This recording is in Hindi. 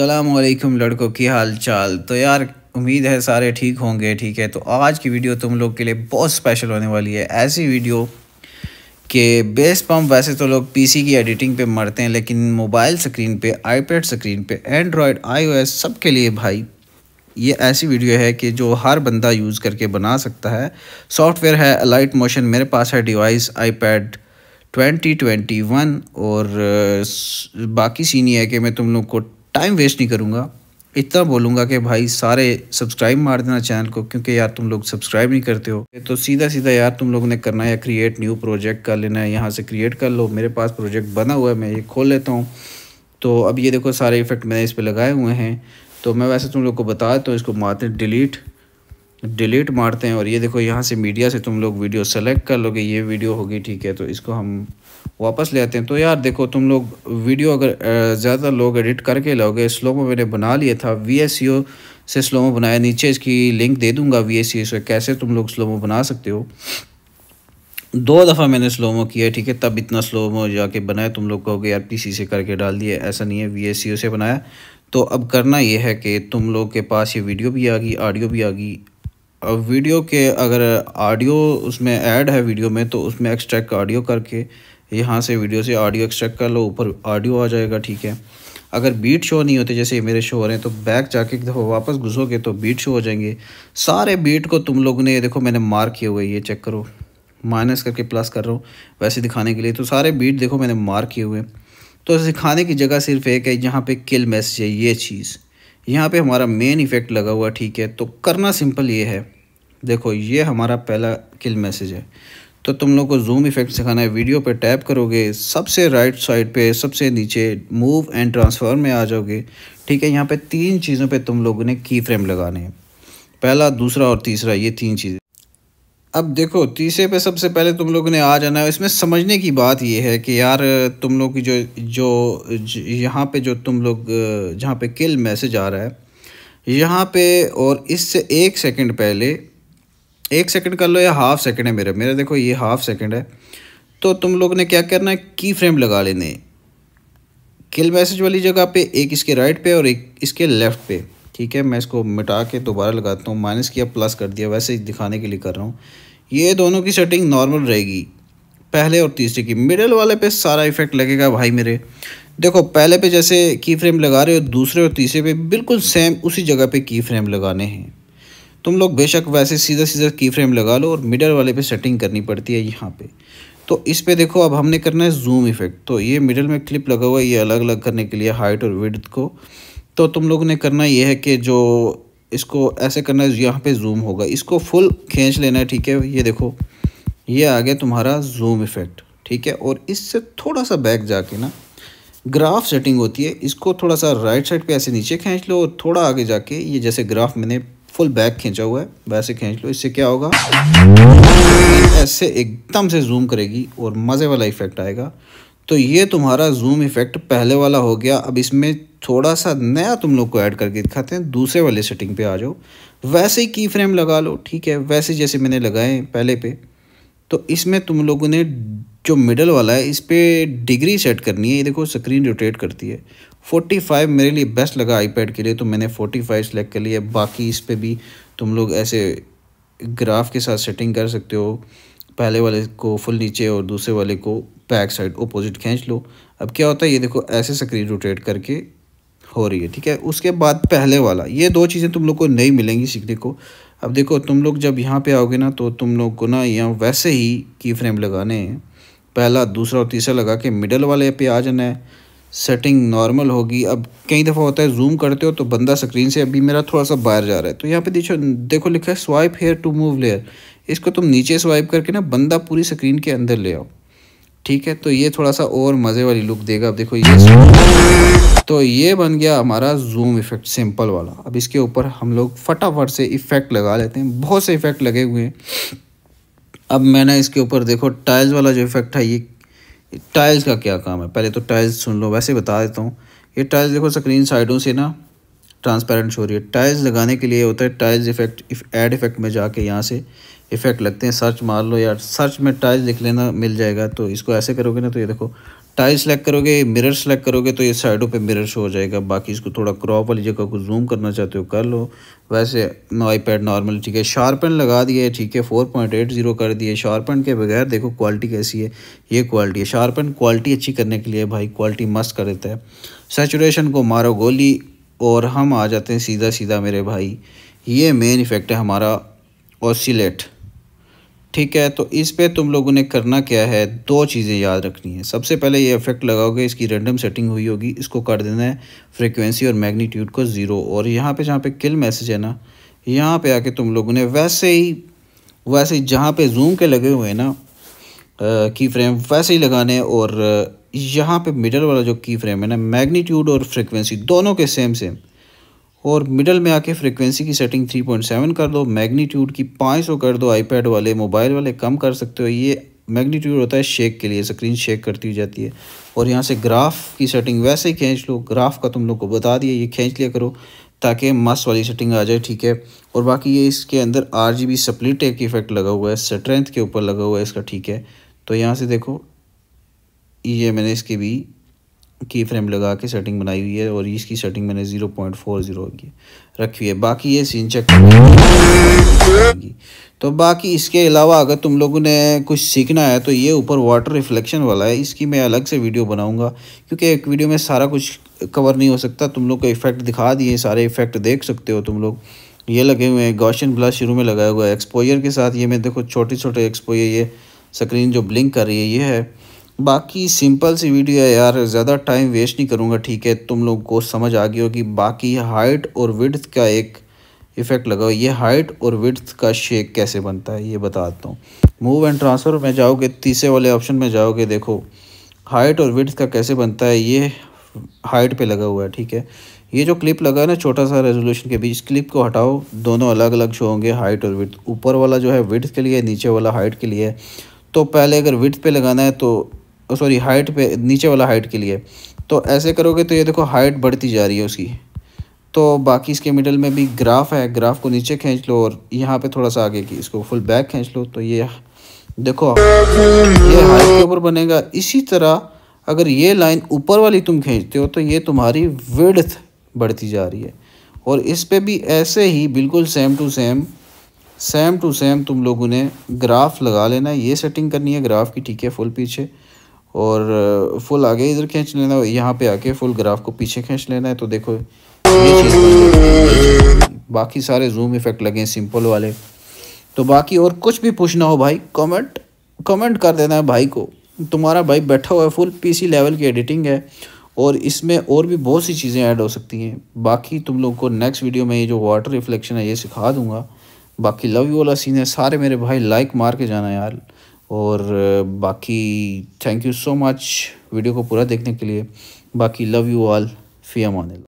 असलकम लड़कों की हाल चाल तो यार उम्मीद है सारे ठीक होंगे ठीक है तो आज की वीडियो तुम लोग के लिए बहुत स्पेशल होने वाली है ऐसी वीडियो के बेस पम्प वैसे तो लोग पीसी की एडिटिंग पे मरते हैं लेकिन मोबाइल स्क्रीन पे आईपैड स्क्रीन पे एंड्रॉयड आईओएस सब के लिए भाई ये ऐसी वीडियो है कि जो हर बंदा यूज़ करके बना सकता है सॉफ्टवेयर है अलाइट मोशन मेरे पास है डिवाइस ट्वेंटी 2021 और uh, बाकी सीन ये है कि मैं तुम लोग को टाइम वेस्ट नहीं करूँगा इतना बोलूँगा कि भाई सारे सब्सक्राइब मार देना चैनल को क्योंकि यार तुम लोग सब्सक्राइब नहीं करते हो तो सीधा सीधा यार तुम लोग ने करना है क्रिएट न्यू प्रोजेक्ट कर लेना है यहाँ से क्रिएट कर लो मेरे पास प्रोजेक्ट बना हुआ है मैं ये खोल लेता हूँ तो अब ये देखो सारे इफ़ेक्ट मैंने इस पर लगाए हुए हैं तो मैं वैसे तुम लोग को बता देता तो हूँ इसको मारते हैं डिलीट डिलीट मारते हैं और ये देखो यहाँ से मीडिया से तुम लोग वीडियो सेलेक्ट कर लोगे ये वीडियो होगी ठीक है तो इसको हम वापस ले आते हैं तो यार देखो तुम लोग वीडियो अगर ज़्यादा लोग एडिट करके लाओगे स्लोमो मैंने बना लिया था वी e से स्लोमो बनाया नीचे इसकी लिंक दे दूंगा वी e से कैसे तुम लोग स्लोमो बना सकते हो दो दफ़ा मैंने स्लोमो किया ठीक है तब इतना स्लोमो जाके बनाया तुम लोग कहोगे यार सी से करके डाल दिया ऐसा नहीं है वी e से बनाया तो अब करना यह है कि तुम लोग के पास ये वीडियो भी आ गई ऑडियो भी आ गई अब वीडियो के अगर ऑडियो उसमें ऐड है वीडियो में तो उसमें एक्सट्रैक्ट ऑडियो करके यहाँ से वीडियो से ऑडियो एक्सट्रैक्ट कर लो ऊपर ऑडियो आ जाएगा ठीक है अगर बीट शो नहीं होते जैसे मेरे शो हो रहे हैं तो बैक जाके एक दफ़ा वापस घुसोगे तो बीट शो हो जाएंगे सारे बीट को तुम लोगों ने ये देखो मैंने मार्क किए हुए ये चेक करो माइनस करके प्लस कर रहा हूँ वैसे दिखाने के लिए तो सारे बीट देखो मैंने मार्क किए हुए तो सिखाने की जगह सिर्फ एक है यहाँ पर किल मैसेज है ये चीज़ यहाँ पर हमारा मेन इफ़ेक्ट लगा हुआ ठीक है तो करना सिंपल ये है देखो ये हमारा पहला किल मैसेज है तो तुम लोग को जूम इफेक्ट सिखाना है वीडियो पर टैप करोगे सबसे राइट साइड पे सबसे नीचे मूव एंड ट्रांसफॉर्म में आ जाओगे ठीक है यहाँ पे तीन चीज़ों पे तुम लोगों ने की फ्रेम लगाने हैं पहला दूसरा और तीसरा ये तीन चीज़ें अब देखो तीसरे पे सबसे पहले तुम लोगों ने आ जाना है इसमें समझने की बात ये है कि यार तुम लोग की जो जो, यहाँ पे जो तुम लोग जहाँ पे किल मैसेज आ रहा है यहाँ पे और इससे एक सेकेंड पहले एक सेकंड कर लो या हाफ सेकंड है मेरा मेरा देखो ये हाफ सेकंड है तो तुम लोग ने क्या करना है की फ्रेम लगा लेने किल मैसेज वाली जगह पे एक इसके राइट पे और एक इसके लेफ्ट पे ठीक है मैं इसको मिटा के दोबारा लगाता हूँ माइनस किया प्लस कर दिया वैसे ही दिखाने के लिए कर रहा हूँ ये दोनों की सेटिंग नॉर्मल रहेगी पहले और तीसरे की मिडल वाले पे सारा इफेक्ट लगेगा भाई मेरे देखो पहले पे जैसे की फ्रेम लगा रहे हो दूसरे और तीसरे पे बिल्कुल सेम उसी जगह पे की फ्रेम लगाने हैं तुम लोग बेशक वैसे सीधा सीधा की फ्रेम लगा लो और मिडल वाले पे सेटिंग करनी पड़ती है यहाँ पे तो इस पे देखो अब हमने करना है जूम इफेक्ट तो ये मिडल में क्लिप लगा हुआ है ये अलग अलग करने के लिए हाइट और विड्थ को तो तुम लोग ने करना ये है कि जो इसको ऐसे करना है यहाँ पे जूम होगा इसको फुल खींच लेना है ठीक है ये देखो ये आ गया तुम्हारा जूम इफेक्ट ठीक है और इससे थोड़ा सा बैक जाके ना ग्राफ सेटिंग होती है इसको थोड़ा सा राइट साइड पे ऐसे नीचे खींच लो और थोड़ा आगे जाके ये जैसे ग्राफ मैंने फुल बैक खींचा हुआ है वैसे खींच लो इससे क्या होगा ऐसे एकदम से जूम करेगी और मज़े वाला इफ़ेक्ट आएगा तो ये तुम्हारा जूम इफ़ेक्ट पहले वाला हो गया अब इसमें थोड़ा सा नया तुम लोग को ऐड करके दिखाते हैं दूसरे वाले सेटिंग पे आ जाओ वैसे ही की फ्रेम लगा लो ठीक है वैसे जैसे मैंने लगाए पहले पे तो इसमें तुम लोगों ने जो मिडल वाला है इस पर डिग्री सेट करनी है ये देखो स्क्रीन रोटेट करती है 45 मेरे लिए बेस्ट लगा आईपैड के लिए तो मैंने 45 सेलेक्ट कर लिया बाकी इस पर भी तुम लोग ऐसे ग्राफ के साथ सेटिंग कर सकते हो पहले वाले को फुल नीचे और दूसरे वाले को बैक साइड ओपोजिट खींच लो अब क्या होता है ये देखो ऐसे स्क्रीन रोटेट करके हो रही है ठीक है उसके बाद पहले वाला ये दो चीज़ें तुम लोग को नहीं मिलेंगी सीखने को अब देखो तुम लोग जब यहाँ पे आओगे ना तो तुम लोग को ना यहाँ वैसे ही की फ्रेम लगाने हैं पहला दूसरा और तीसरा लगा के मिडल वाले पे आ जाना है सेटिंग नॉर्मल होगी अब कई दफ़ा होता है जूम करते हो तो बंदा स्क्रीन से अभी मेरा थोड़ा सा बाहर जा रहा है तो यहाँ पे देखो देखो लिखा है swipe here to move layer इसको तुम नीचे स्वाइप करके ना बंदा पूरी स्क्रीन के अंदर ले आओ ठीक है तो ये थोड़ा सा और मज़े वाली लुक देगा अब देखो ये तो ये बन गया हमारा जूम इफेक्ट सिंपल वाला अब इसके ऊपर हम लोग फटाफट से इफेक्ट लगा लेते हैं बहुत से इफेक्ट लगे हुए हैं अब मैंने इसके ऊपर देखो टाइल्स वाला जो इफेक्ट है ये टाइल्स का क्या काम है पहले तो टाइल्स सुन लो वैसे बता देता हूँ ये टाइल्स देखो स्क्रीन साइडों से ना ट्रांसपेरेंट हो रही है टाइल्स लगाने के लिए होता है tiles effect if add effect में जाके यहाँ से इफेक्ट लगते हैं सर्च मार लो यार सर्च में टाइल्स लिख लेना मिल जाएगा तो इसको ऐसे करोगे ना तो ये देखो टाइल सेलेक्ट करोगे मिरर सेलेक्ट करोगे तो ये साइडों पे मिरर शो हो जाएगा बाकी इसको थोड़ा क्रॉप वाली जगह को जूम करना चाहते हो कर लो वैसे आई पैड नॉर्मल ठीक है शार्पन लगा दिए ठीक है फोर पॉइंट एट जीरो कर दिए शार्पन के बगैर देखो क्वालिटी कैसी है ये क्वालिटी है शार्पन क्वालिटी अच्छी करने के लिए भाई क्वालिटी मस्त कर देता है सेचुरेशन को मारो गोली और हम आ जाते हैं सीधा सीधा मेरे भाई ये मेन इफेक्ट है हमारा ऑसिलेट ठीक है तो इस पे तुम लोगों ने करना क्या है दो चीज़ें याद रखनी है सबसे पहले ये इफेक्ट लगाओगे इसकी रैंडम सेटिंग हुई होगी इसको कर देना है फ्रीक्वेंसी और मैग्नीट्यूड को ज़ीरो और यहाँ पे जहाँ पे किल मैसेज है ना यहाँ पे आके तुम लोगों ने वैसे ही वैसे ही जहाँ पे जूम के लगे हुए हैं ना की फ्रेम वैसे ही लगाने और यहाँ पे मिडल वाला जो की फ्रेम है ना मैग्नीट्यूड और फ्रिक्वेंसी दोनों के सेम सेम और मिडल में आके फ्रिक्वेंसी की सेटिंग 3.7 कर दो मैग्नीट्यूड की 500 कर दो आईपैड वाले मोबाइल वाले कम कर सकते हो ये मैग्नीट्यूड होता है शेक के लिए स्क्रीन शेक करती हुई जाती है और यहाँ से ग्राफ की सेटिंग वैसे ही खींच लो ग्राफ का तुम लोग को बता दिया ये खींच लिया करो ताकि मस वाली सेटिंग आ जाए ठीक है और बाकी ये इसके अंदर आर जी बी स्प्लिट एक इफेक्ट लगा हुआ है स्ट्रेंथ के ऊपर लगा हुआ है इसका ठीक है तो यहाँ से देखो ये मैंने इसके भी की फ्रेम लगा के सेटिंग बनाई हुई है और इसकी सेटिंग मैंने ज़ीरो पॉइंट फोर ज़ीरो रखी हुई है बाकी ये सीन चेक तो बाकी इसके अलावा अगर तुम लोगों ने कुछ सीखना है तो ये ऊपर वाटर रिफ्लेक्शन वाला है इसकी मैं अलग से वीडियो बनाऊंगा क्योंकि एक वीडियो में सारा कुछ कवर नहीं हो सकता तुम लोग को इफ़ेक्ट दिखा दिए सारे इफ़ेक्ट देख सकते हो तुम लोग ये लगे हुए हैं गौशन ब्लश शुरू में लगाया हुआ है एक्सपोजर के साथ ये मैं देखो छोटे छोटे एक्सपोजर ये स्क्रीन जो ब्लिंक कर रही है ये है बाकी सिंपल सी वीडियो है यार ज़्यादा टाइम वेस्ट नहीं करूँगा ठीक है तुम लोग को समझ आ गई होगी बाकी हाइट और विड्थ का एक इफ़ेक्ट लगाओ ये हाइट और विड्थ का शेक कैसे बनता है ये बताता हूँ मूव एंड ट्रांसफ़र में जाओगे तीसरे वाले ऑप्शन में जाओगे देखो हाइट और विड्थ का कैसे बनता है ये हाइट पे लगा हुआ है ठीक है ये जो क्लिप लगा है ना छोटा सा रेजोल्यूशन के बीच क्लिप को हटाओ दोनों अलग अलग शो होंगे हाइट और विड्थ ऊपर वाला जो है विड्थ के लिए नीचे वाला हाइट के लिए तो पहले अगर विड्थ पे लगाना है तो सॉरी हाइट पे नीचे वाला हाइट के लिए तो ऐसे करोगे तो ये देखो हाइट बढ़ती जा रही है उसकी तो बाकी इसके मिडल में भी ग्राफ है ग्राफ को नीचे खींच लो और यहाँ पे थोड़ा सा आगे की इसको फुल बैक खींच लो तो ये देखो ये हाइट के ऊपर बनेगा इसी तरह अगर ये लाइन ऊपर वाली तुम खींचते हो तो ये तुम्हारी विड्थ बढ़ती जा रही है और इस पर भी ऐसे ही बिल्कुल same to same same to same तुम लोगों ने ग्राफ लगा लेना ये सेटिंग करनी है ग्राफ की ठीक है फुल पीछे और फुल आगे इधर खींच लेना है यहाँ पे आके फुल ग्राफ को पीछे खींच लेना है तो देखो ये चीज़ बाकी सारे जूम इफेक्ट लगे हैं सिंपल वाले तो बाकी और कुछ भी पूछना हो भाई कमेंट कमेंट कर देना है भाई को तुम्हारा भाई बैठा हुआ है फुल पीसी लेवल की एडिटिंग है और इसमें और भी बहुत सी चीज़ें ऐड हो सकती हैं बाकी तुम लोग को नेक्स्ट वीडियो में ये जो वाटर रिफ्लेक्शन है ये सिखा दूंगा बाकी लव यू वाला सीन है सारे मेरे भाई लाइक मार के जाना यार और बाकी thank you so much video को पूरा देखने के लिए बाकी लव यू ऑल फ़ी अमान